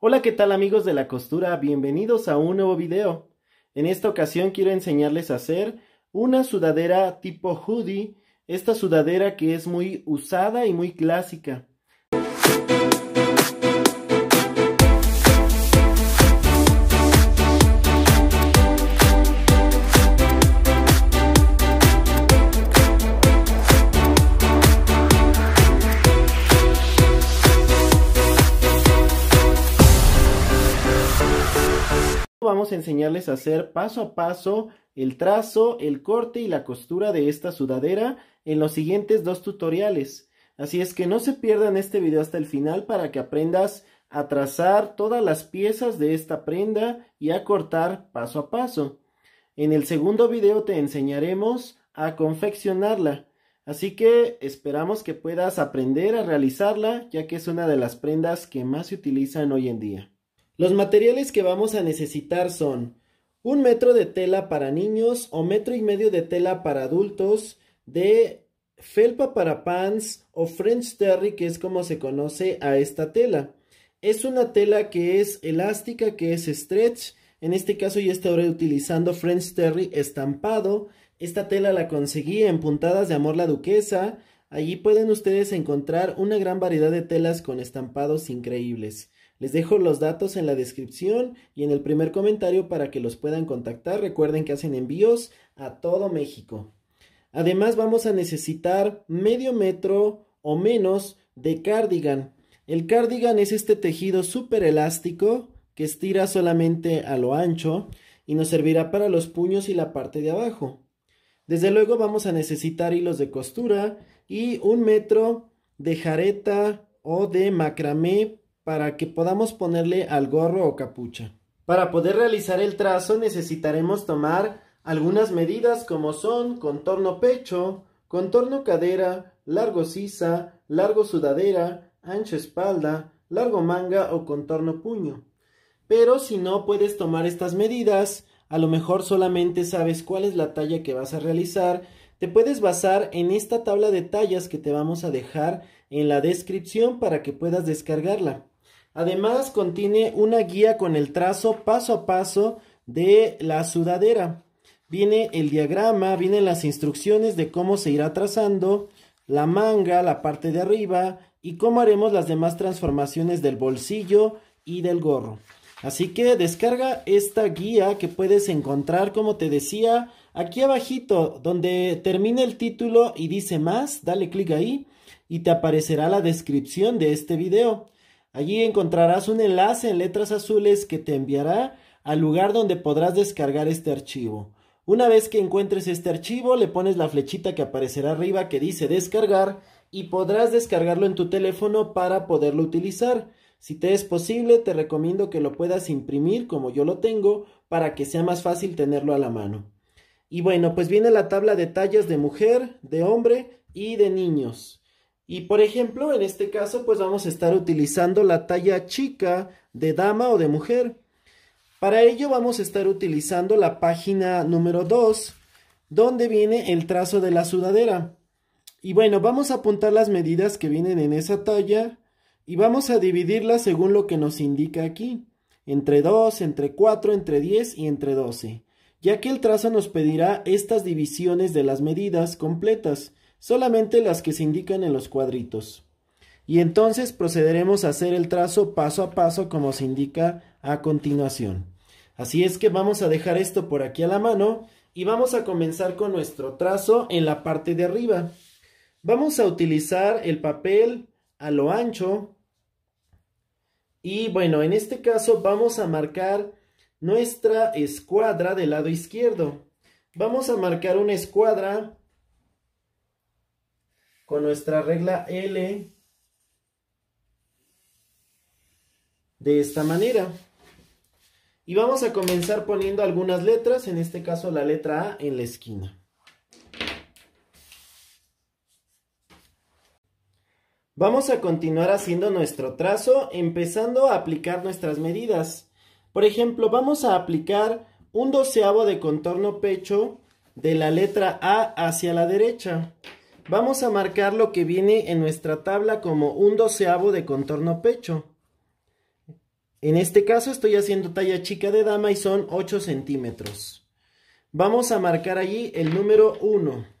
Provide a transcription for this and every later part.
Hola qué tal amigos de la costura, bienvenidos a un nuevo video. En esta ocasión quiero enseñarles a hacer una sudadera tipo hoodie, esta sudadera que es muy usada y muy clásica. enseñarles a hacer paso a paso el trazo, el corte y la costura de esta sudadera en los siguientes dos tutoriales. Así es que no se pierdan este video hasta el final para que aprendas a trazar todas las piezas de esta prenda y a cortar paso a paso. En el segundo video te enseñaremos a confeccionarla. Así que esperamos que puedas aprender a realizarla ya que es una de las prendas que más se utilizan hoy en día. Los materiales que vamos a necesitar son un metro de tela para niños o metro y medio de tela para adultos de felpa para pants o French terry que es como se conoce a esta tela. Es una tela que es elástica, que es stretch. En este caso yo estaré utilizando French terry estampado. Esta tela la conseguí en Puntadas de Amor la Duquesa. Allí pueden ustedes encontrar una gran variedad de telas con estampados increíbles. Les dejo los datos en la descripción y en el primer comentario para que los puedan contactar. Recuerden que hacen envíos a todo México. Además vamos a necesitar medio metro o menos de cardigan. El cardigan es este tejido súper elástico que estira solamente a lo ancho y nos servirá para los puños y la parte de abajo. Desde luego vamos a necesitar hilos de costura y un metro de jareta o de macramé para que podamos ponerle al gorro o capucha. Para poder realizar el trazo necesitaremos tomar algunas medidas como son contorno pecho, contorno cadera, largo sisa, largo sudadera, ancho espalda, largo manga o contorno puño. Pero si no puedes tomar estas medidas, a lo mejor solamente sabes cuál es la talla que vas a realizar, te puedes basar en esta tabla de tallas que te vamos a dejar en la descripción para que puedas descargarla. Además contiene una guía con el trazo paso a paso de la sudadera. Viene el diagrama, vienen las instrucciones de cómo se irá trazando, la manga, la parte de arriba y cómo haremos las demás transformaciones del bolsillo y del gorro. Así que descarga esta guía que puedes encontrar, como te decía, aquí abajito, donde termina el título y dice más, dale clic ahí y te aparecerá la descripción de este video. Allí encontrarás un enlace en letras azules que te enviará al lugar donde podrás descargar este archivo. Una vez que encuentres este archivo, le pones la flechita que aparecerá arriba que dice descargar y podrás descargarlo en tu teléfono para poderlo utilizar. Si te es posible, te recomiendo que lo puedas imprimir como yo lo tengo para que sea más fácil tenerlo a la mano. Y bueno, pues viene la tabla de tallas de mujer, de hombre y de niños. Y por ejemplo, en este caso, pues vamos a estar utilizando la talla chica de dama o de mujer. Para ello vamos a estar utilizando la página número 2, donde viene el trazo de la sudadera. Y bueno, vamos a apuntar las medidas que vienen en esa talla y vamos a dividirla según lo que nos indica aquí, entre 2, entre 4, entre 10 y entre 12, ya que el trazo nos pedirá estas divisiones de las medidas completas, solamente las que se indican en los cuadritos. Y entonces procederemos a hacer el trazo paso a paso como se indica a continuación. Así es que vamos a dejar esto por aquí a la mano y vamos a comenzar con nuestro trazo en la parte de arriba. Vamos a utilizar el papel a lo ancho y bueno, en este caso vamos a marcar nuestra escuadra del lado izquierdo. Vamos a marcar una escuadra con nuestra regla L de esta manera. Y vamos a comenzar poniendo algunas letras, en este caso la letra A en la esquina. Vamos a continuar haciendo nuestro trazo empezando a aplicar nuestras medidas. Por ejemplo, vamos a aplicar un doceavo de contorno pecho de la letra A hacia la derecha. Vamos a marcar lo que viene en nuestra tabla como un doceavo de contorno pecho. En este caso estoy haciendo talla chica de dama y son 8 centímetros. Vamos a marcar allí el número 1.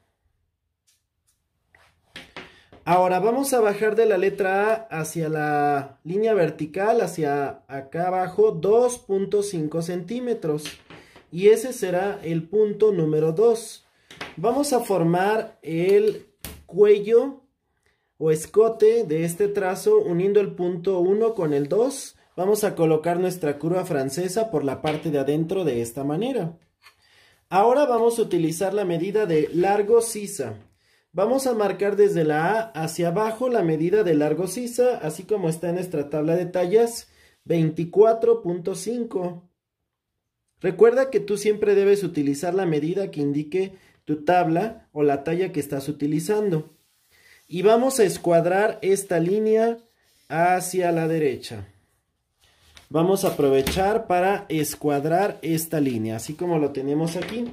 Ahora vamos a bajar de la letra A hacia la línea vertical, hacia acá abajo, 2.5 centímetros. Y ese será el punto número 2. Vamos a formar el cuello o escote de este trazo uniendo el punto 1 con el 2. Vamos a colocar nuestra curva francesa por la parte de adentro de esta manera. Ahora vamos a utilizar la medida de largo sisa. Vamos a marcar desde la A hacia abajo la medida de largo sisa, así como está en nuestra tabla de tallas 24.5. Recuerda que tú siempre debes utilizar la medida que indique tu tabla o la talla que estás utilizando. Y vamos a escuadrar esta línea hacia la derecha. Vamos a aprovechar para escuadrar esta línea, así como lo tenemos aquí.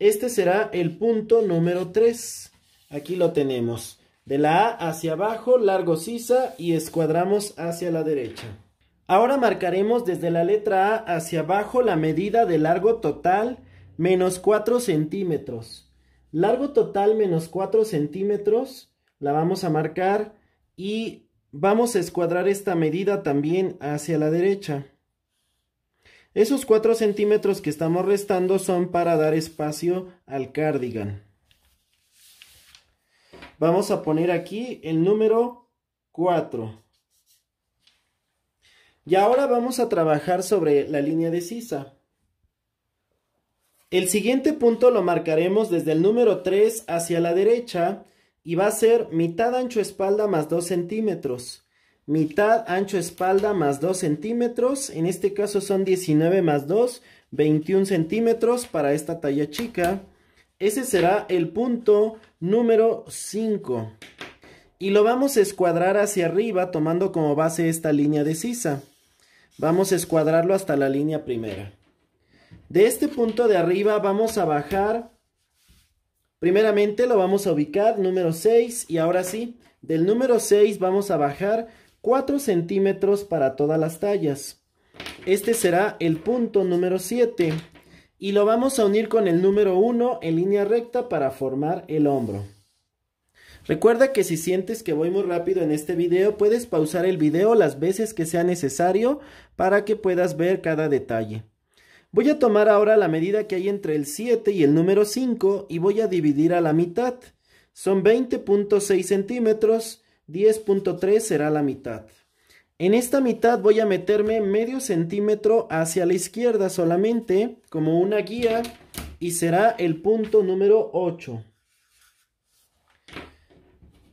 Este será el punto número 3. Aquí lo tenemos. De la A hacia abajo, largo sisa y escuadramos hacia la derecha. Ahora marcaremos desde la letra A hacia abajo la medida de largo total menos 4 centímetros. Largo total menos 4 centímetros la vamos a marcar y vamos a escuadrar esta medida también hacia la derecha. Esos 4 centímetros que estamos restando son para dar espacio al cardigan. Vamos a poner aquí el número 4. Y ahora vamos a trabajar sobre la línea de sisa. El siguiente punto lo marcaremos desde el número 3 hacia la derecha y va a ser mitad ancho espalda más 2 centímetros. Mitad ancho espalda más 2 centímetros, en este caso son 19 más 2, 21 centímetros para esta talla chica. Ese será el punto número 5. Y lo vamos a escuadrar hacia arriba tomando como base esta línea de sisa. Vamos a escuadrarlo hasta la línea primera. De este punto de arriba vamos a bajar. Primeramente lo vamos a ubicar número 6 y ahora sí, del número 6 vamos a bajar 4 centímetros para todas las tallas. Este será el punto número 7 y lo vamos a unir con el número 1 en línea recta para formar el hombro. Recuerda que si sientes que voy muy rápido en este video, puedes pausar el video las veces que sea necesario para que puedas ver cada detalle. Voy a tomar ahora la medida que hay entre el 7 y el número 5 y voy a dividir a la mitad. Son 20.6 centímetros, 10.3 será la mitad. En esta mitad voy a meterme medio centímetro hacia la izquierda solamente como una guía y será el punto número 8.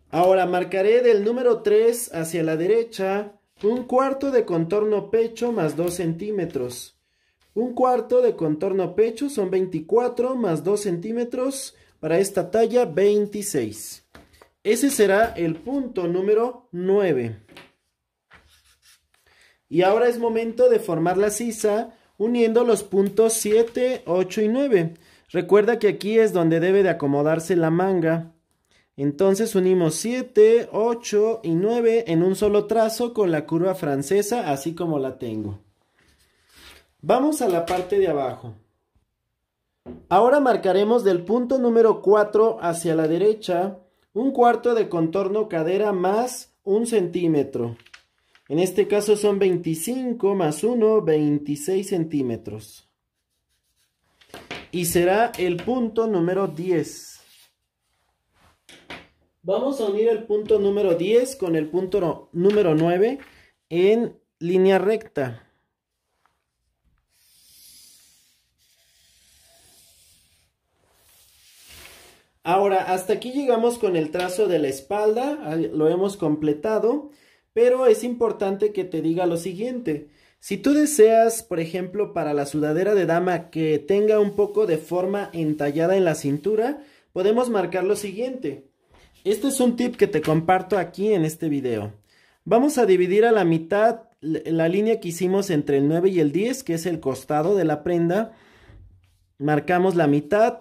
Ahora marcaré del número 3 hacia la derecha un cuarto de contorno pecho más 2 centímetros. Un cuarto de contorno pecho son 24 más 2 centímetros para esta talla 26. Ese será el punto número 9. Y ahora es momento de formar la sisa uniendo los puntos 7, 8 y 9. Recuerda que aquí es donde debe de acomodarse la manga. Entonces unimos 7, 8 y 9 en un solo trazo con la curva francesa así como la tengo. Vamos a la parte de abajo. Ahora marcaremos del punto número 4 hacia la derecha un cuarto de contorno cadera más un centímetro. En este caso son 25 más 1, 26 centímetros. Y será el punto número 10. Vamos a unir el punto número 10 con el punto número 9 en línea recta. Ahora, hasta aquí llegamos con el trazo de la espalda, lo hemos completado. Pero es importante que te diga lo siguiente. Si tú deseas, por ejemplo, para la sudadera de dama que tenga un poco de forma entallada en la cintura, podemos marcar lo siguiente. Este es un tip que te comparto aquí en este video. Vamos a dividir a la mitad la línea que hicimos entre el 9 y el 10, que es el costado de la prenda. Marcamos la mitad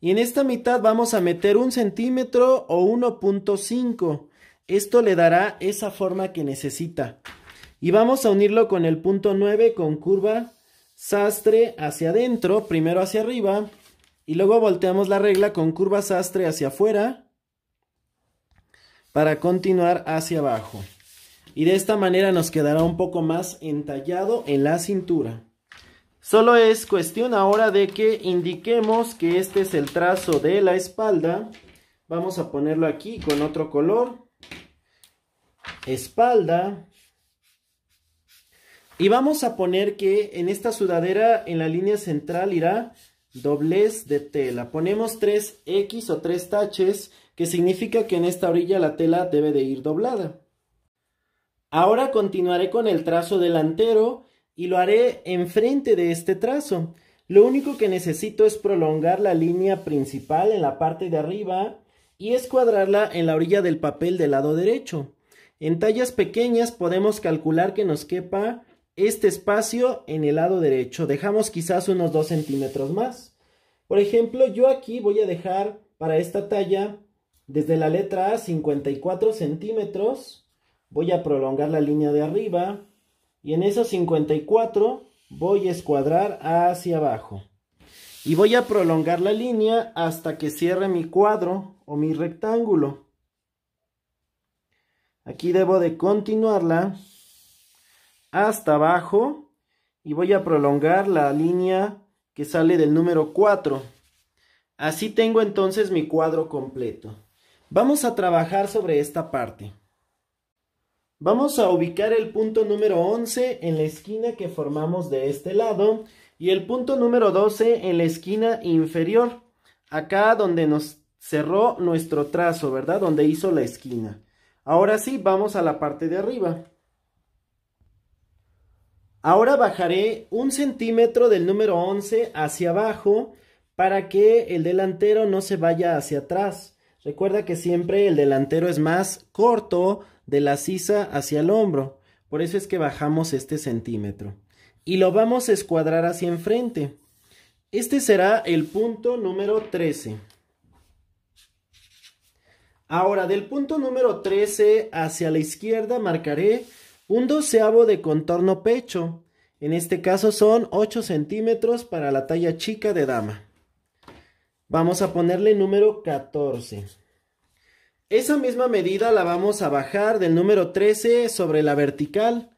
y en esta mitad vamos a meter un centímetro o 1.5 esto le dará esa forma que necesita. Y vamos a unirlo con el punto 9 con curva sastre hacia adentro, primero hacia arriba. Y luego volteamos la regla con curva sastre hacia afuera para continuar hacia abajo. Y de esta manera nos quedará un poco más entallado en la cintura. Solo es cuestión ahora de que indiquemos que este es el trazo de la espalda. Vamos a ponerlo aquí con otro color espalda. Y vamos a poner que en esta sudadera, en la línea central, irá doblez de tela. Ponemos 3X o 3 taches, que significa que en esta orilla la tela debe de ir doblada. Ahora continuaré con el trazo delantero y lo haré enfrente de este trazo. Lo único que necesito es prolongar la línea principal en la parte de arriba y escuadrarla en la orilla del papel del lado derecho. En tallas pequeñas podemos calcular que nos quepa este espacio en el lado derecho. Dejamos quizás unos 2 centímetros más. Por ejemplo, yo aquí voy a dejar para esta talla desde la letra A 54 centímetros. Voy a prolongar la línea de arriba y en esos 54 voy a escuadrar hacia abajo. Y voy a prolongar la línea hasta que cierre mi cuadro o mi rectángulo. Aquí debo de continuarla hasta abajo y voy a prolongar la línea que sale del número 4. Así tengo entonces mi cuadro completo. Vamos a trabajar sobre esta parte. Vamos a ubicar el punto número 11 en la esquina que formamos de este lado y el punto número 12 en la esquina inferior, acá donde nos cerró nuestro trazo, ¿verdad? Donde hizo la esquina. Ahora sí, vamos a la parte de arriba. Ahora bajaré un centímetro del número 11 hacia abajo para que el delantero no se vaya hacia atrás. Recuerda que siempre el delantero es más corto de la sisa hacia el hombro. Por eso es que bajamos este centímetro. Y lo vamos a escuadrar hacia enfrente. Este será el punto número 13. Ahora, del punto número 13 hacia la izquierda marcaré un doceavo de contorno pecho. En este caso son 8 centímetros para la talla chica de dama. Vamos a ponerle número 14. Esa misma medida la vamos a bajar del número 13 sobre la vertical.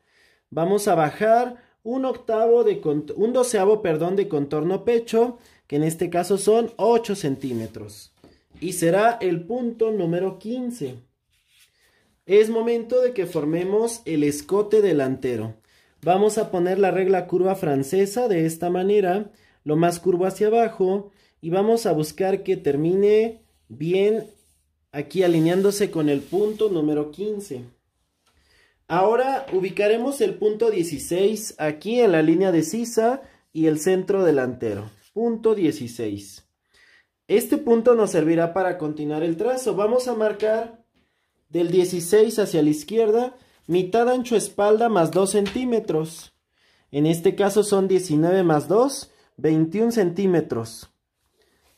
Vamos a bajar un octavo de un doceavo, perdón, de contorno pecho, que en este caso son 8 centímetros y será el punto número 15. Es momento de que formemos el escote delantero. Vamos a poner la regla curva francesa de esta manera, lo más curvo hacia abajo, y vamos a buscar que termine bien aquí alineándose con el punto número 15. Ahora ubicaremos el punto 16 aquí en la línea de sisa y el centro delantero. Punto 16. Este punto nos servirá para continuar el trazo. Vamos a marcar del 16 hacia la izquierda, mitad ancho espalda más 2 centímetros. En este caso son 19 más 2, 21 centímetros.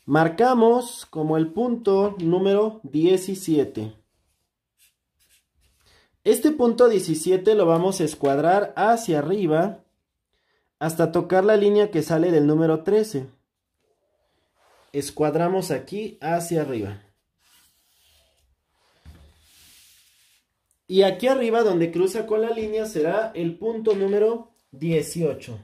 Marcamos como el punto número 17. Este punto 17 lo vamos a escuadrar hacia arriba hasta tocar la línea que sale del número 13 escuadramos aquí hacia arriba. Y aquí arriba donde cruza con la línea será el punto número 18.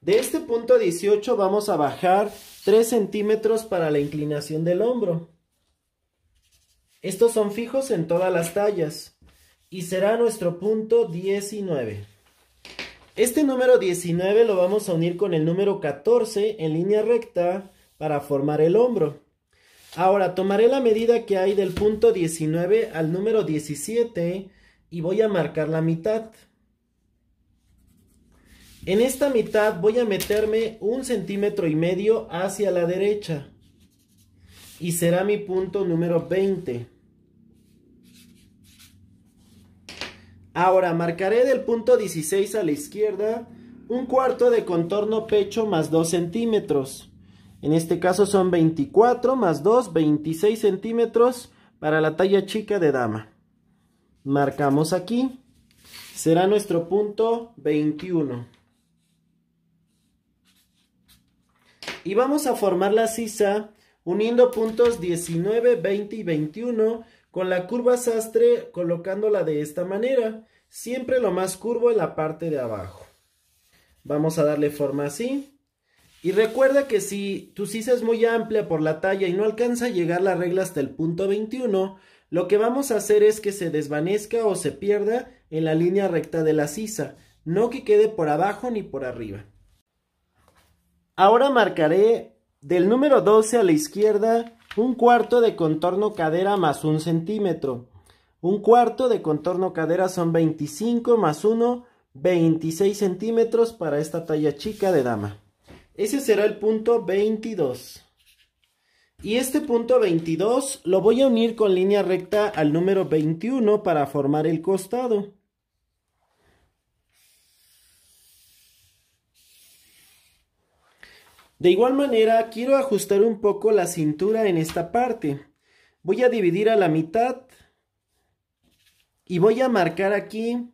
De este punto 18 vamos a bajar 3 centímetros para la inclinación del hombro. Estos son fijos en todas las tallas y será nuestro punto 19. Este número 19 lo vamos a unir con el número 14 en línea recta para formar el hombro. Ahora tomaré la medida que hay del punto 19 al número 17 y voy a marcar la mitad. En esta mitad voy a meterme un centímetro y medio hacia la derecha y será mi punto número 20. Ahora marcaré del punto 16 a la izquierda un cuarto de contorno pecho más 2 centímetros. En este caso son 24 más 2, 26 centímetros para la talla chica de dama. Marcamos aquí. Será nuestro punto 21. Y vamos a formar la sisa uniendo puntos 19, 20 y 21 con la curva sastre colocándola de esta manera, siempre lo más curvo en la parte de abajo. Vamos a darle forma así. Y recuerda que si tu sisa es muy amplia por la talla y no alcanza a llegar la regla hasta el punto 21, lo que vamos a hacer es que se desvanezca o se pierda en la línea recta de la sisa, no que quede por abajo ni por arriba. Ahora marcaré del número 12 a la izquierda un cuarto de contorno cadera más un centímetro. Un cuarto de contorno cadera son 25 más 1, 26 centímetros para esta talla chica de dama. Ese será el punto 22. Y este punto 22 lo voy a unir con línea recta al número 21 para formar el costado. De igual manera, quiero ajustar un poco la cintura en esta parte. Voy a dividir a la mitad y voy a marcar aquí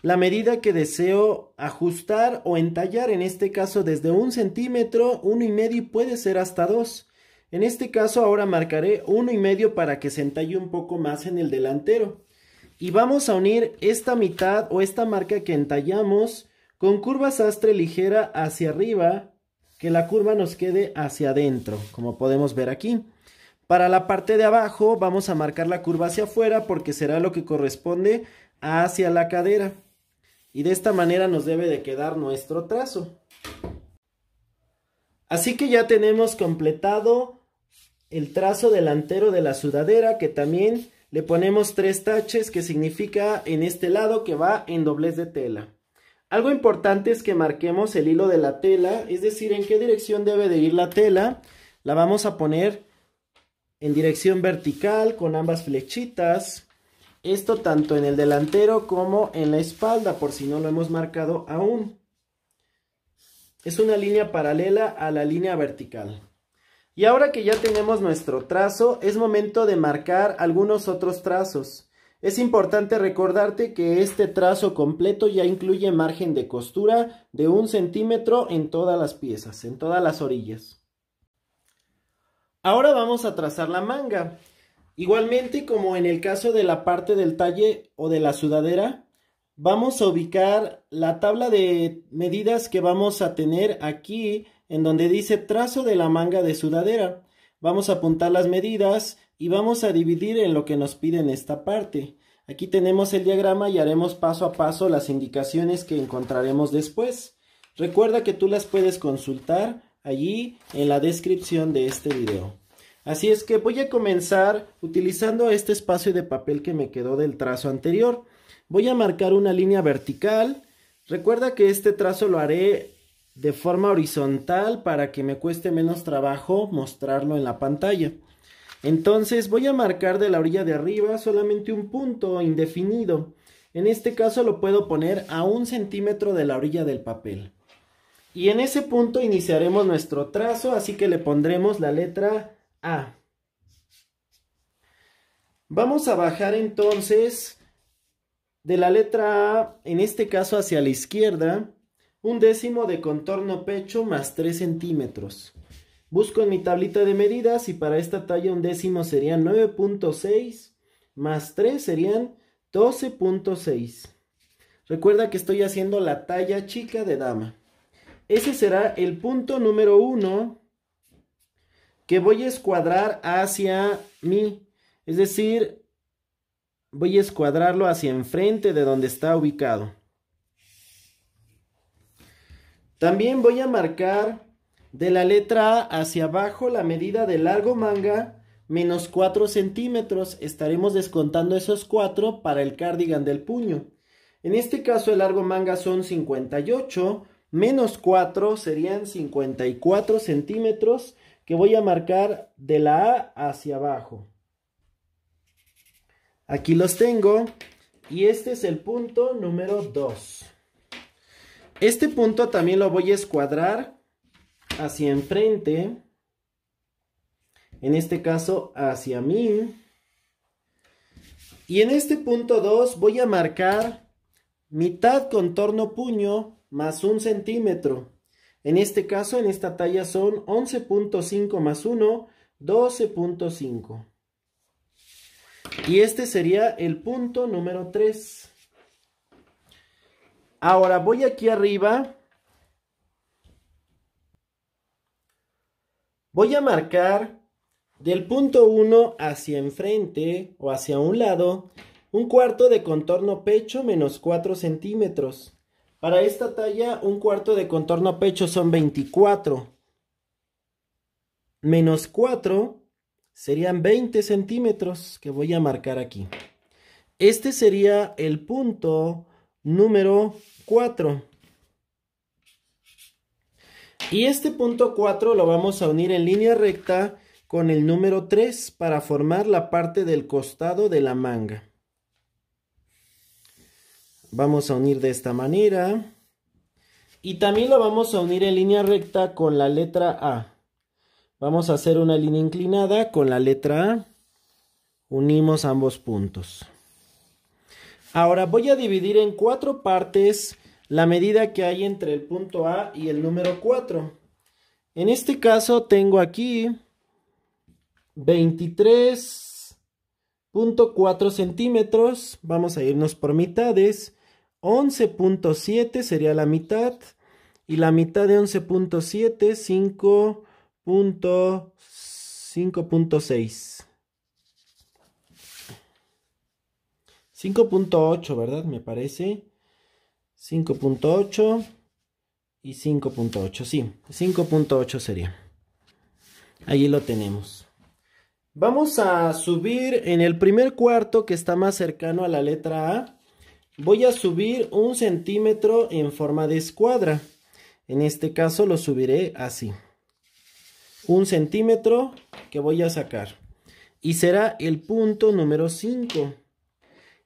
la medida que deseo ajustar o entallar, en este caso desde un centímetro, uno y medio puede ser hasta dos. En este caso ahora marcaré uno y medio para que se entalle un poco más en el delantero. Y vamos a unir esta mitad o esta marca que entallamos con curva sastre ligera hacia arriba que la curva nos quede hacia adentro, como podemos ver aquí. Para la parte de abajo vamos a marcar la curva hacia afuera porque será lo que corresponde hacia la cadera. Y de esta manera nos debe de quedar nuestro trazo. Así que ya tenemos completado el trazo delantero de la sudadera que también le ponemos tres taches que significa en este lado que va en doblez de tela. Algo importante es que marquemos el hilo de la tela, es decir, en qué dirección debe de ir la tela. La vamos a poner en dirección vertical con ambas flechitas. Esto tanto en el delantero como en la espalda, por si no lo hemos marcado aún. Es una línea paralela a la línea vertical. Y ahora que ya tenemos nuestro trazo, es momento de marcar algunos otros trazos. Es importante recordarte que este trazo completo ya incluye margen de costura de un centímetro en todas las piezas, en todas las orillas. Ahora vamos a trazar la manga. Igualmente como en el caso de la parte del talle o de la sudadera, vamos a ubicar la tabla de medidas que vamos a tener aquí en donde dice trazo de la manga de sudadera. Vamos a apuntar las medidas y vamos a dividir en lo que nos piden esta parte. Aquí tenemos el diagrama y haremos paso a paso las indicaciones que encontraremos después. Recuerda que tú las puedes consultar allí en la descripción de este video. Así es que voy a comenzar utilizando este espacio de papel que me quedó del trazo anterior. Voy a marcar una línea vertical. Recuerda que este trazo lo haré de forma horizontal para que me cueste menos trabajo mostrarlo en la pantalla. Entonces voy a marcar de la orilla de arriba solamente un punto indefinido. En este caso lo puedo poner a un centímetro de la orilla del papel. Y en ese punto iniciaremos nuestro trazo, así que le pondremos la letra A. Vamos a bajar entonces de la letra A, en este caso hacia la izquierda, un décimo de contorno pecho más 3 centímetros. Busco en mi tablita de medidas y para esta talla un décimo serían 9.6 más 3 serían 12.6. Recuerda que estoy haciendo la talla chica de dama. Ese será el punto número 1 que voy a escuadrar hacia mí. Es decir, voy a escuadrarlo hacia enfrente de donde está ubicado. También voy a marcar de la letra A hacia abajo, la medida del largo manga, menos 4 centímetros. Estaremos descontando esos 4 para el cardigan del puño. En este caso, el largo manga son 58, menos 4 serían 54 centímetros que voy a marcar de la A hacia abajo. Aquí los tengo y este es el punto número 2. Este punto también lo voy a escuadrar hacia enfrente, en este caso hacia mí. Y en este punto 2 voy a marcar mitad contorno puño más un centímetro. En este caso, en esta talla son 11.5 más 1, 12.5. Y este sería el punto número 3. Ahora voy aquí arriba Voy a marcar del punto 1 hacia enfrente o hacia un lado un cuarto de contorno pecho menos 4 centímetros. Para esta talla un cuarto de contorno pecho son 24. Menos 4 serían 20 centímetros que voy a marcar aquí. Este sería el punto número 4. Y este punto 4 lo vamos a unir en línea recta con el número 3 para formar la parte del costado de la manga. Vamos a unir de esta manera. Y también lo vamos a unir en línea recta con la letra A. Vamos a hacer una línea inclinada con la letra A. Unimos ambos puntos. Ahora voy a dividir en cuatro partes la medida que hay entre el punto A y el número 4. En este caso tengo aquí 23.4 centímetros, vamos a irnos por mitades, 11.7 sería la mitad, y la mitad de 11.7, 5.6. 5.8, ¿verdad? Me parece. 5.8 y 5.8, sí, 5.8 sería. ahí lo tenemos. Vamos a subir en el primer cuarto que está más cercano a la letra A. Voy a subir un centímetro en forma de escuadra. En este caso lo subiré así. Un centímetro que voy a sacar. Y será el punto número 5.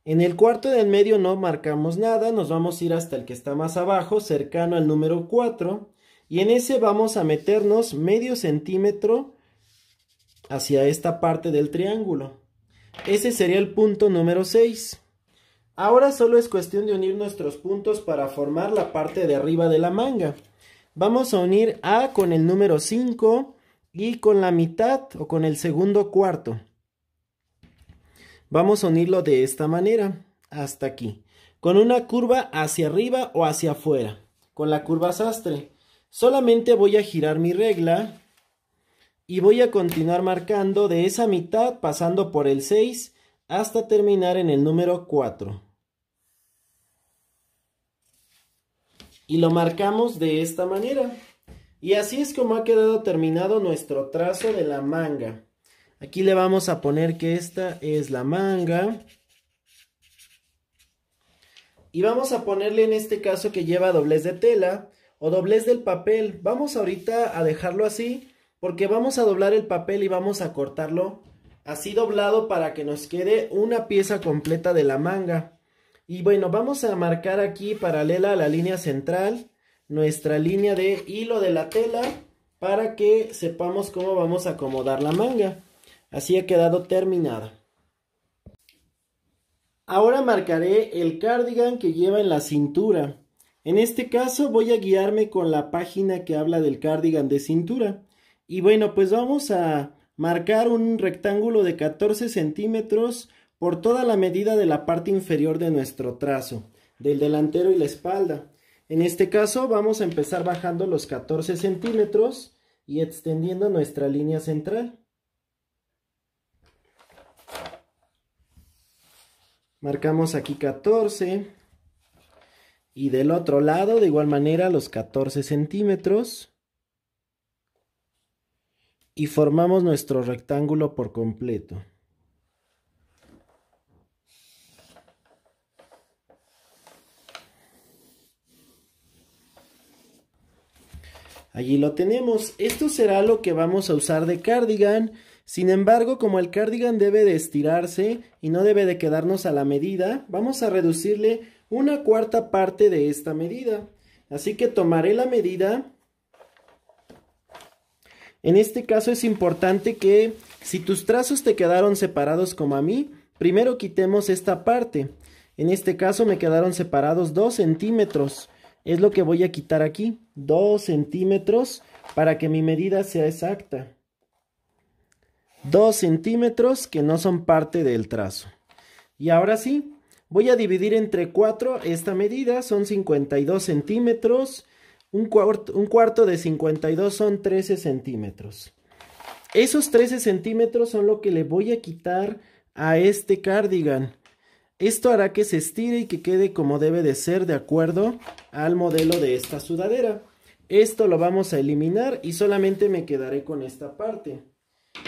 En el cuarto del medio no marcamos nada, nos vamos a ir hasta el que está más abajo, cercano al número 4. Y en ese vamos a meternos medio centímetro hacia esta parte del triángulo. Ese sería el punto número 6. Ahora solo es cuestión de unir nuestros puntos para formar la parte de arriba de la manga. Vamos a unir A con el número 5 y con la mitad o con el segundo cuarto. Vamos a unirlo de esta manera, hasta aquí. Con una curva hacia arriba o hacia afuera, con la curva sastre. Solamente voy a girar mi regla y voy a continuar marcando de esa mitad pasando por el 6 hasta terminar en el número 4. Y lo marcamos de esta manera. Y así es como ha quedado terminado nuestro trazo de la manga. Aquí le vamos a poner que esta es la manga. Y vamos a ponerle en este caso que lleva doblez de tela o doblez del papel. Vamos ahorita a dejarlo así porque vamos a doblar el papel y vamos a cortarlo así doblado para que nos quede una pieza completa de la manga. Y bueno, vamos a marcar aquí paralela a la línea central nuestra línea de hilo de la tela para que sepamos cómo vamos a acomodar la manga. Así ha quedado terminada. Ahora marcaré el cardigan que lleva en la cintura. En este caso voy a guiarme con la página que habla del cardigan de cintura. Y bueno, pues vamos a marcar un rectángulo de 14 centímetros por toda la medida de la parte inferior de nuestro trazo, del delantero y la espalda. En este caso vamos a empezar bajando los 14 centímetros y extendiendo nuestra línea central. Marcamos aquí 14. Y del otro lado, de igual manera, los 14 centímetros. Y formamos nuestro rectángulo por completo. Allí lo tenemos. Esto será lo que vamos a usar de cardigan. Sin embargo, como el cardigan debe de estirarse y no debe de quedarnos a la medida, vamos a reducirle una cuarta parte de esta medida. Así que tomaré la medida. En este caso es importante que si tus trazos te quedaron separados como a mí, primero quitemos esta parte. En este caso me quedaron separados 2 centímetros. Es lo que voy a quitar aquí, 2 centímetros para que mi medida sea exacta. 2 centímetros que no son parte del trazo. Y ahora sí, voy a dividir entre 4 esta medida, son 52 centímetros, un, cuarto un cuarto de 52 son 13 centímetros. Esos 13 centímetros son lo que le voy a quitar a este cardigan. Esto hará que se estire y que quede como debe de ser de acuerdo al modelo de esta sudadera. Esto lo vamos a eliminar y solamente me quedaré con esta parte.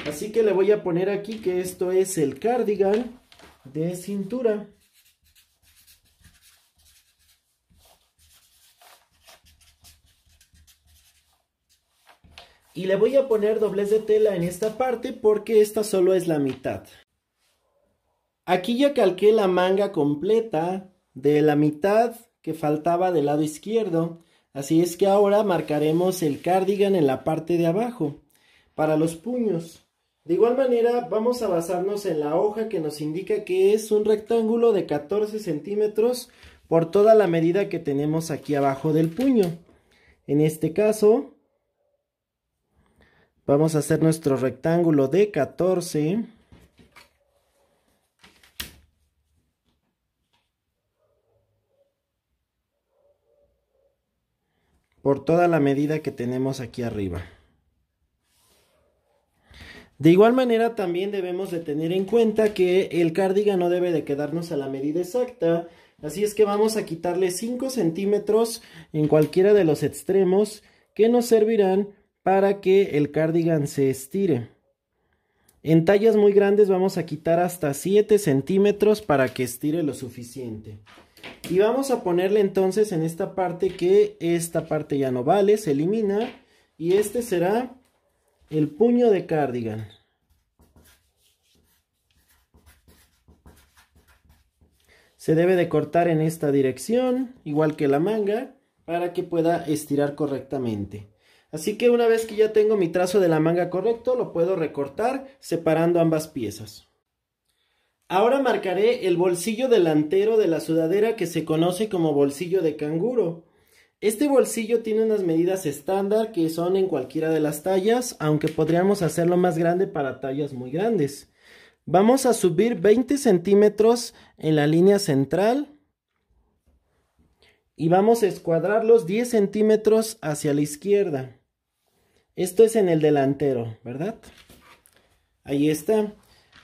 Así que le voy a poner aquí que esto es el cardigan de cintura. Y le voy a poner doblez de tela en esta parte porque esta solo es la mitad. Aquí ya calqué la manga completa de la mitad que faltaba del lado izquierdo. Así es que ahora marcaremos el cardigan en la parte de abajo para los puños. De igual manera vamos a basarnos en la hoja que nos indica que es un rectángulo de 14 centímetros por toda la medida que tenemos aquí abajo del puño. En este caso vamos a hacer nuestro rectángulo de 14 por toda la medida que tenemos aquí arriba. De igual manera también debemos de tener en cuenta que el cardigan no debe de quedarnos a la medida exacta, así es que vamos a quitarle 5 centímetros en cualquiera de los extremos que nos servirán para que el cardigan se estire. En tallas muy grandes vamos a quitar hasta 7 centímetros para que estire lo suficiente. Y vamos a ponerle entonces en esta parte que esta parte ya no vale, se elimina y este será el puño de Cardigan. Se debe de cortar en esta dirección, igual que la manga, para que pueda estirar correctamente. Así que una vez que ya tengo mi trazo de la manga correcto, lo puedo recortar separando ambas piezas. Ahora marcaré el bolsillo delantero de la sudadera que se conoce como bolsillo de canguro. Este bolsillo tiene unas medidas estándar que son en cualquiera de las tallas, aunque podríamos hacerlo más grande para tallas muy grandes. Vamos a subir 20 centímetros en la línea central y vamos a escuadrar los 10 centímetros hacia la izquierda. Esto es en el delantero, ¿verdad? Ahí está.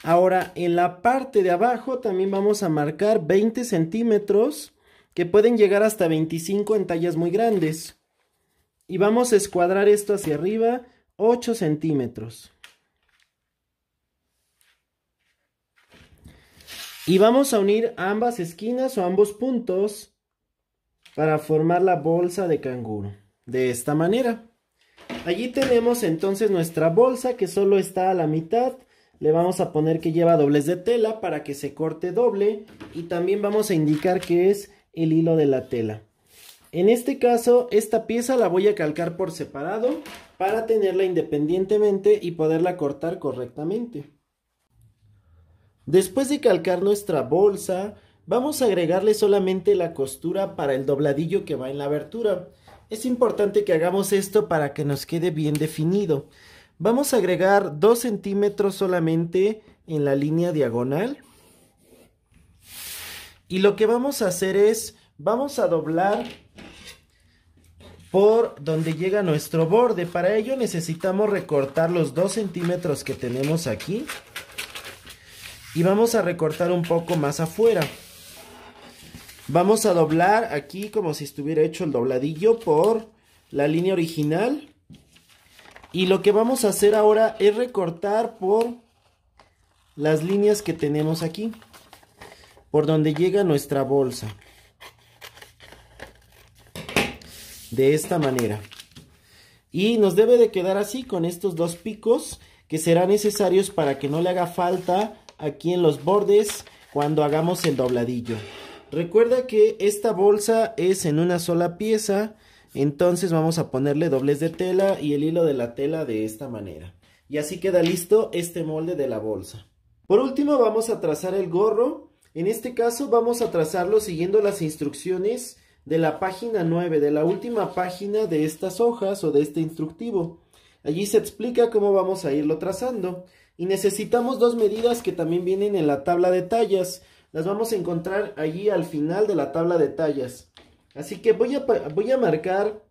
Ahora, en la parte de abajo también vamos a marcar 20 centímetros que pueden llegar hasta 25 en tallas muy grandes. Y vamos a escuadrar esto hacia arriba 8 centímetros. Y vamos a unir ambas esquinas o ambos puntos para formar la bolsa de canguro. De esta manera. Allí tenemos entonces nuestra bolsa que solo está a la mitad. Le vamos a poner que lleva dobles de tela para que se corte doble. Y también vamos a indicar que es el hilo de la tela. En este caso, esta pieza la voy a calcar por separado para tenerla independientemente y poderla cortar correctamente. Después de calcar nuestra bolsa, vamos a agregarle solamente la costura para el dobladillo que va en la abertura. Es importante que hagamos esto para que nos quede bien definido. Vamos a agregar 2 centímetros solamente en la línea diagonal y lo que vamos a hacer es, vamos a doblar por donde llega nuestro borde. Para ello necesitamos recortar los 2 centímetros que tenemos aquí. Y vamos a recortar un poco más afuera. Vamos a doblar aquí como si estuviera hecho el dobladillo por la línea original. Y lo que vamos a hacer ahora es recortar por las líneas que tenemos aquí por donde llega nuestra bolsa. De esta manera. Y nos debe de quedar así con estos dos picos que serán necesarios para que no le haga falta aquí en los bordes cuando hagamos el dobladillo. Recuerda que esta bolsa es en una sola pieza, entonces vamos a ponerle dobles de tela y el hilo de la tela de esta manera. Y así queda listo este molde de la bolsa. Por último vamos a trazar el gorro en este caso vamos a trazarlo siguiendo las instrucciones de la página 9, de la última página de estas hojas o de este instructivo. Allí se explica cómo vamos a irlo trazando. Y necesitamos dos medidas que también vienen en la tabla de tallas. Las vamos a encontrar allí al final de la tabla de tallas. Así que voy a, voy a marcar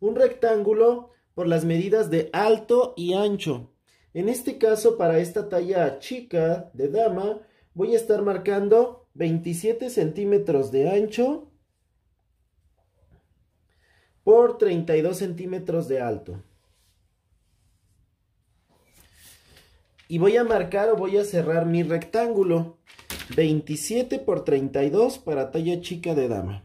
un rectángulo por las medidas de alto y ancho. En este caso, para esta talla chica de dama, voy a estar marcando 27 centímetros de ancho por 32 centímetros de alto. Y voy a marcar o voy a cerrar mi rectángulo. 27 por 32 para talla chica de dama.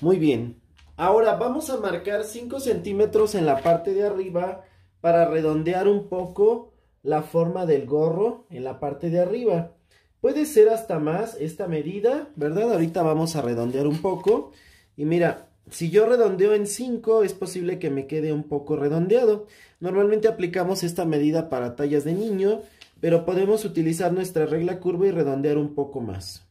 Muy bien. Ahora vamos a marcar 5 centímetros en la parte de arriba para redondear un poco la forma del gorro en la parte de arriba. Puede ser hasta más esta medida, ¿verdad? Ahorita vamos a redondear un poco. Y mira, si yo redondeo en 5 es posible que me quede un poco redondeado. Normalmente aplicamos esta medida para tallas de niño, pero podemos utilizar nuestra regla curva y redondear un poco más.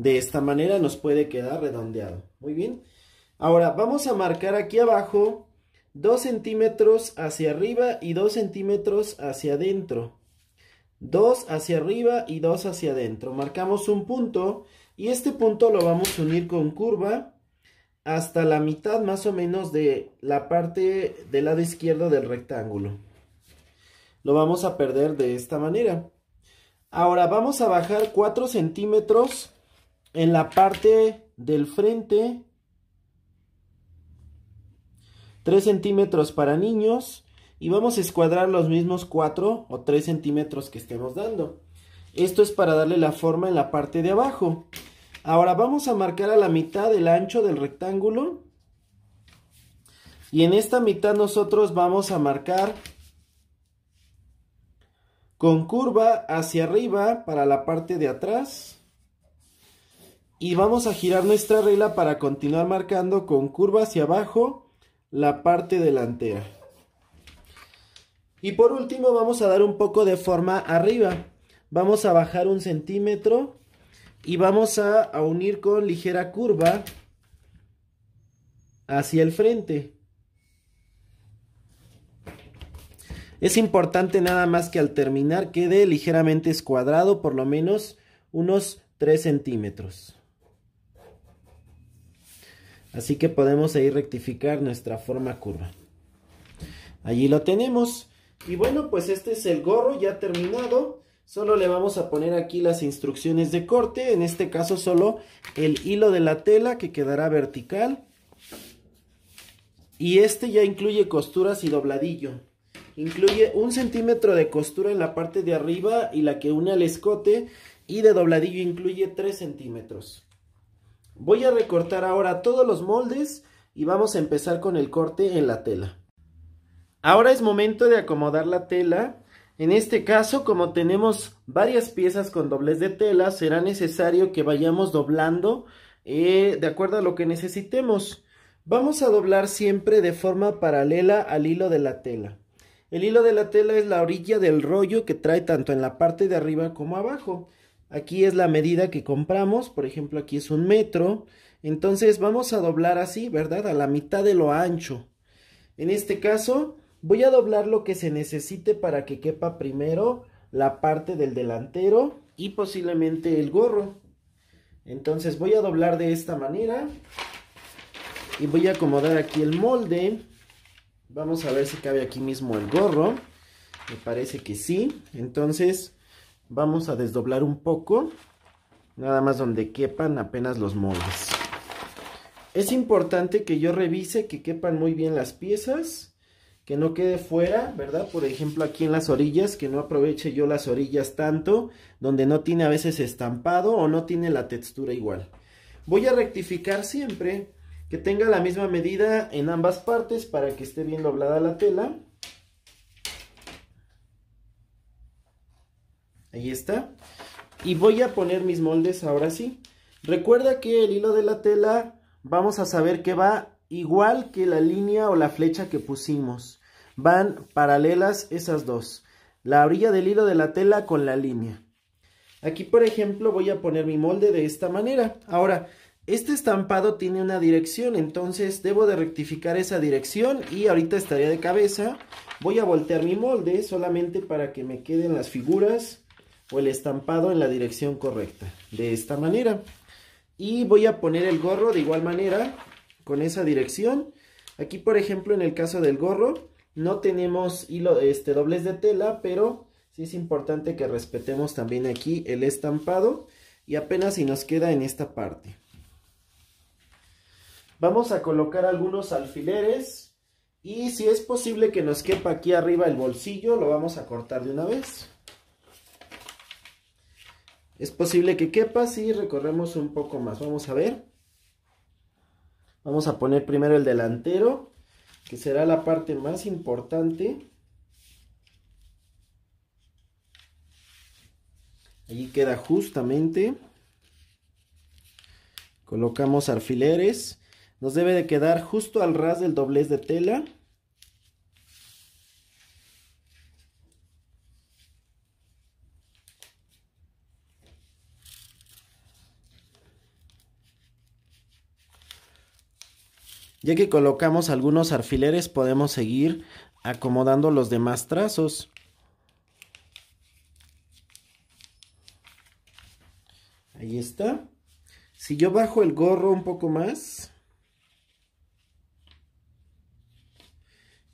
De esta manera nos puede quedar redondeado. Muy bien. Ahora vamos a marcar aquí abajo 2 centímetros hacia arriba y 2 centímetros hacia adentro. 2 hacia arriba y 2 hacia adentro. Marcamos un punto y este punto lo vamos a unir con curva hasta la mitad más o menos de la parte del lado izquierdo del rectángulo. Lo vamos a perder de esta manera. Ahora vamos a bajar 4 centímetros en la parte del frente, 3 centímetros para niños y vamos a escuadrar los mismos 4 o 3 centímetros que estemos dando. Esto es para darle la forma en la parte de abajo. Ahora vamos a marcar a la mitad del ancho del rectángulo. Y en esta mitad nosotros vamos a marcar con curva hacia arriba para la parte de atrás y vamos a girar nuestra regla para continuar marcando con curva hacia abajo la parte delantera. Y por último vamos a dar un poco de forma arriba. Vamos a bajar un centímetro y vamos a, unir con ligera curva hacia el frente. Es importante nada más que al terminar quede ligeramente escuadrado, por lo menos unos 3 centímetros. Así que podemos ahí rectificar nuestra forma curva. Allí lo tenemos. Y bueno, pues este es el gorro ya terminado. Solo le vamos a poner aquí las instrucciones de corte. En este caso solo el hilo de la tela que quedará vertical. Y este ya incluye costuras y dobladillo. Incluye un centímetro de costura en la parte de arriba y la que une al escote. Y de dobladillo incluye 3 centímetros. Voy a recortar ahora todos los moldes y vamos a empezar con el corte en la tela. Ahora es momento de acomodar la tela. En este caso, como tenemos varias piezas con doblez de tela, será necesario que vayamos doblando eh, de acuerdo a lo que necesitemos. Vamos a doblar siempre de forma paralela al hilo de la tela. El hilo de la tela es la orilla del rollo que trae tanto en la parte de arriba como abajo. Aquí es la medida que compramos, por ejemplo aquí es un metro. Entonces vamos a doblar así, ¿verdad? A la mitad de lo ancho. En este caso voy a doblar lo que se necesite para que quepa primero la parte del delantero y posiblemente el gorro. Entonces voy a doblar de esta manera y voy a acomodar aquí el molde. Vamos a ver si cabe aquí mismo el gorro. Me parece que sí. Entonces vamos a desdoblar un poco, nada más donde quepan apenas los moldes. Es importante que yo revise que quepan muy bien las piezas, que no quede fuera, ¿verdad? Por ejemplo, aquí en las orillas, que no aproveche yo las orillas tanto, donde no tiene a veces estampado o no tiene la textura igual. Voy a rectificar siempre que tenga la misma medida en ambas partes para que esté bien doblada la tela. Ahí está. Y voy a poner mis moldes ahora sí. Recuerda que el hilo de la tela vamos a saber que va igual que la línea o la flecha que pusimos. Van paralelas esas dos. La orilla del hilo de la tela con la línea. Aquí, por ejemplo, voy a poner mi molde de esta manera. Ahora, este estampado tiene una dirección, entonces debo de rectificar esa dirección y ahorita estaría de cabeza. Voy a voltear mi molde solamente para que me queden las figuras o el estampado en la dirección correcta. De esta manera. Y voy a poner el gorro de igual manera con esa dirección. Aquí, por ejemplo, en el caso del gorro, no tenemos hilo, este, doblez de tela, pero sí es importante que respetemos también aquí el estampado. Y apenas si nos queda en esta parte. Vamos a colocar algunos alfileres. Y si es posible que nos quepa aquí arriba el bolsillo, lo vamos a cortar de una vez. Es posible que quepa si recorremos un poco más. Vamos a ver. Vamos a poner primero el delantero, que será la parte más importante. Allí queda justamente. Colocamos alfileres. Nos debe de quedar justo al ras del doblez de tela. Ya que colocamos algunos alfileres podemos seguir acomodando los demás trazos. Ahí está. Si yo bajo el gorro un poco más,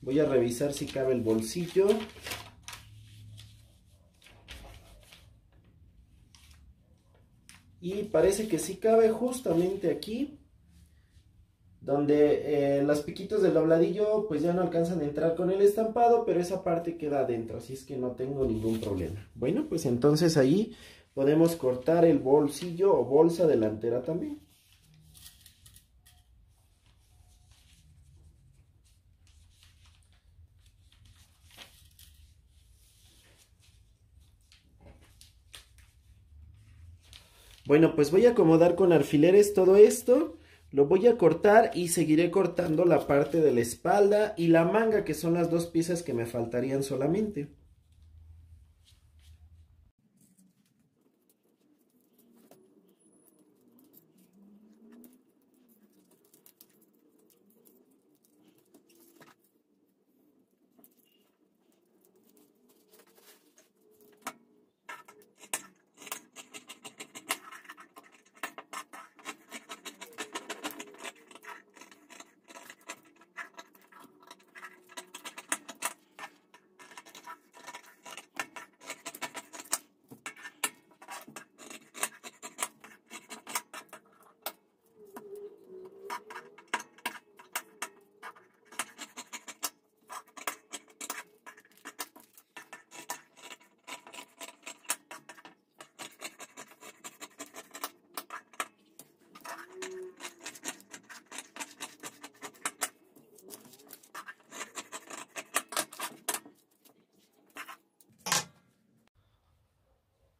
voy a revisar si cabe el bolsillo. Y parece que sí cabe justamente aquí donde eh, los piquitos del dobladillo pues ya no alcanzan a entrar con el estampado, pero esa parte queda adentro, así es que no tengo ningún problema. Bueno, pues entonces ahí podemos cortar el bolsillo o bolsa delantera también. Bueno, pues voy a acomodar con alfileres todo esto lo voy a cortar y seguiré cortando la parte de la espalda y la manga, que son las dos piezas que me faltarían solamente.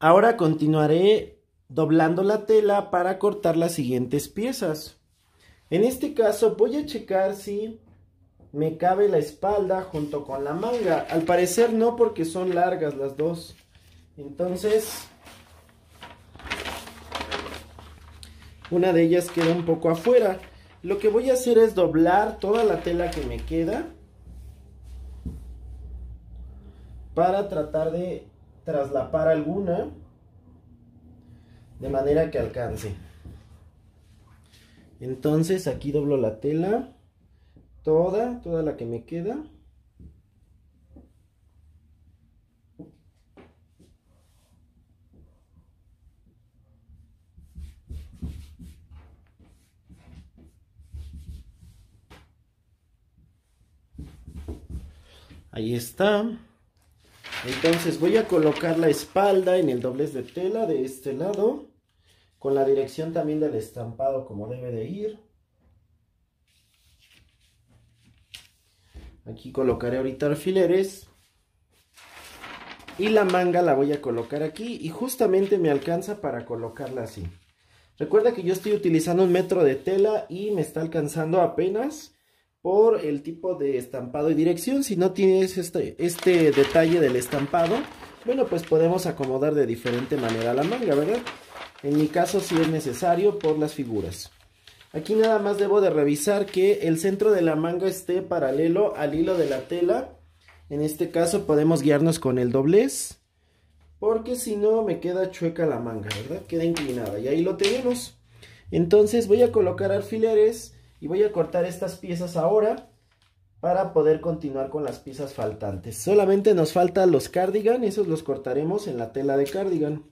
Ahora continuaré doblando la tela para cortar las siguientes piezas. En este caso voy a checar si me cabe la espalda junto con la manga. Al parecer no porque son largas las dos. Entonces una de ellas queda un poco afuera. Lo que voy a hacer es doblar toda la tela que me queda para tratar de traslapar alguna, de manera que alcance. Entonces aquí doblo la tela, toda, toda la que me queda. Ahí está. Entonces voy a colocar la espalda en el doblez de tela de este lado, con la dirección también del estampado como debe de ir. Aquí colocaré ahorita alfileres. Y la manga la voy a colocar aquí y justamente me alcanza para colocarla así. Recuerda que yo estoy utilizando un metro de tela y me está alcanzando apenas por el tipo de estampado y dirección. Si no tienes este, este detalle del estampado, bueno, pues podemos acomodar de diferente manera la manga, ¿verdad? En mi caso si es necesario por las figuras. Aquí nada más debo de revisar que el centro de la manga esté paralelo al hilo de la tela. En este caso podemos guiarnos con el doblez. Porque si no me queda chueca la manga, ¿verdad? Queda inclinada y ahí lo tenemos. Entonces voy a colocar alfileres y voy a cortar estas piezas ahora para poder continuar con las piezas faltantes. Solamente nos faltan los cardigan, esos los cortaremos en la tela de cardigan.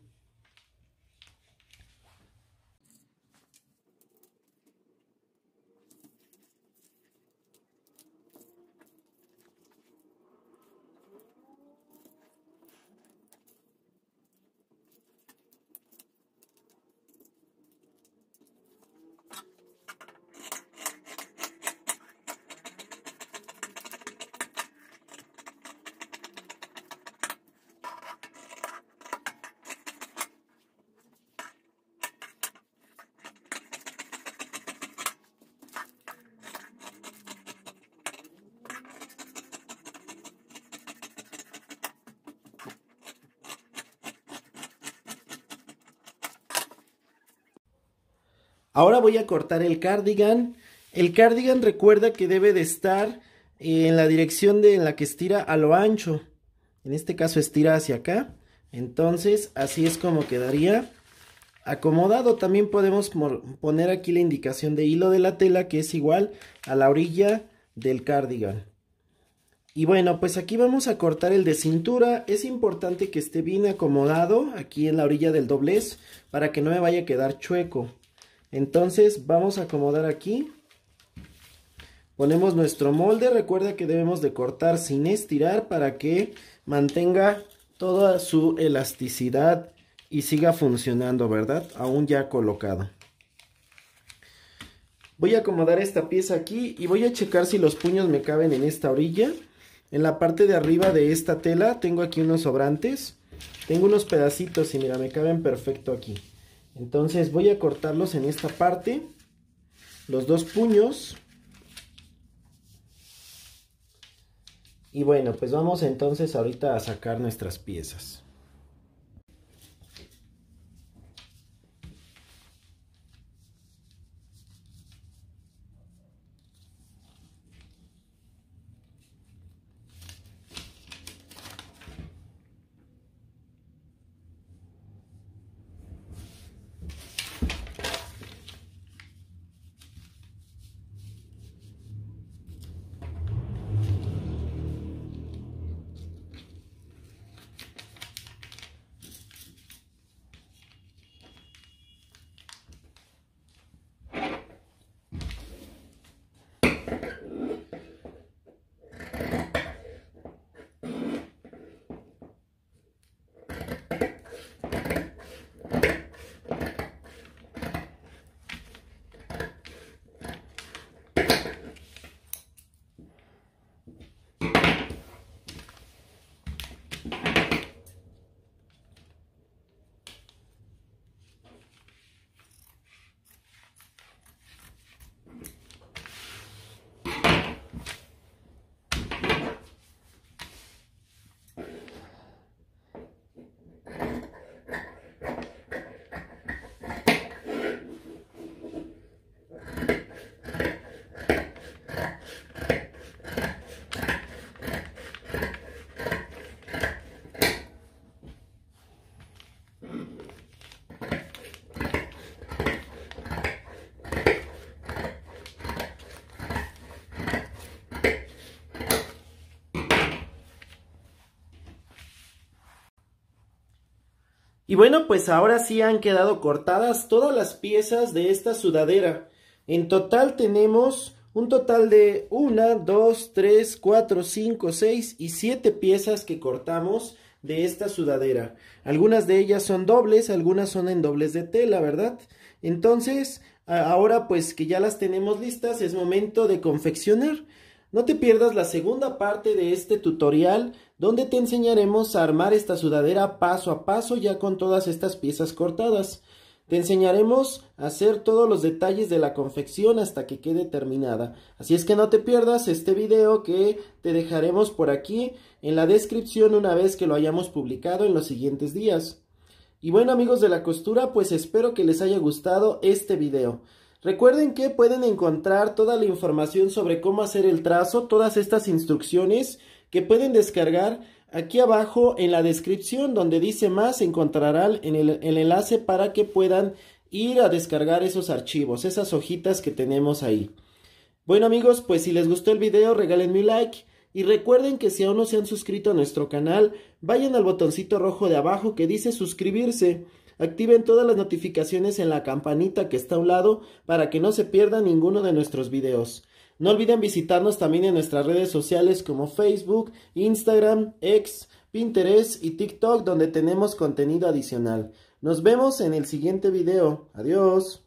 Ahora voy a cortar el cardigan. El cardigan recuerda que debe de estar en la dirección de, en la que estira a lo ancho. En este caso estira hacia acá. Entonces así es como quedaría acomodado. También podemos poner aquí la indicación de hilo de la tela que es igual a la orilla del cardigan. Y bueno, pues aquí vamos a cortar el de cintura. Es importante que esté bien acomodado aquí en la orilla del doblez para que no me vaya a quedar chueco. Entonces vamos a acomodar aquí. Ponemos nuestro molde. Recuerda que debemos de cortar sin estirar para que mantenga toda su elasticidad y siga funcionando, ¿verdad? Aún ya colocado. Voy a acomodar esta pieza aquí y voy a checar si los puños me caben en esta orilla. En la parte de arriba de esta tela tengo aquí unos sobrantes. Tengo unos pedacitos y mira, me caben perfecto aquí. Entonces voy a cortarlos en esta parte, los dos puños. Y bueno, pues vamos entonces ahorita a sacar nuestras piezas. Y bueno, pues ahora sí han quedado cortadas todas las piezas de esta sudadera. En total tenemos un total de 1, 2, 3, 4, 5, 6 y 7 piezas que cortamos de esta sudadera. Algunas de ellas son dobles, algunas son en dobles de tela, ¿verdad? Entonces, ahora pues que ya las tenemos listas, es momento de confeccionar. No te pierdas la segunda parte de este tutorial donde te enseñaremos a armar esta sudadera paso a paso ya con todas estas piezas cortadas. Te enseñaremos a hacer todos los detalles de la confección hasta que quede terminada. Así es que no te pierdas este video que te dejaremos por aquí en la descripción una vez que lo hayamos publicado en los siguientes días. Y bueno amigos de la costura, pues espero que les haya gustado este video. Recuerden que pueden encontrar toda la información sobre cómo hacer el trazo, todas estas instrucciones que pueden descargar aquí abajo en la descripción donde dice más encontrarán en el, enlace para que puedan ir a descargar esos archivos, esas hojitas que tenemos ahí. Bueno amigos, pues si les gustó el video regálenme un like y recuerden que si aún no se han suscrito a nuestro canal, vayan al botoncito rojo de abajo que dice suscribirse. Activen todas las notificaciones en la campanita que está a un lado para que no se pierda ninguno de nuestros videos. No olviden visitarnos también en nuestras redes sociales como Facebook, Instagram, X, Pinterest y TikTok donde tenemos contenido adicional. Nos vemos en el siguiente video. Adiós.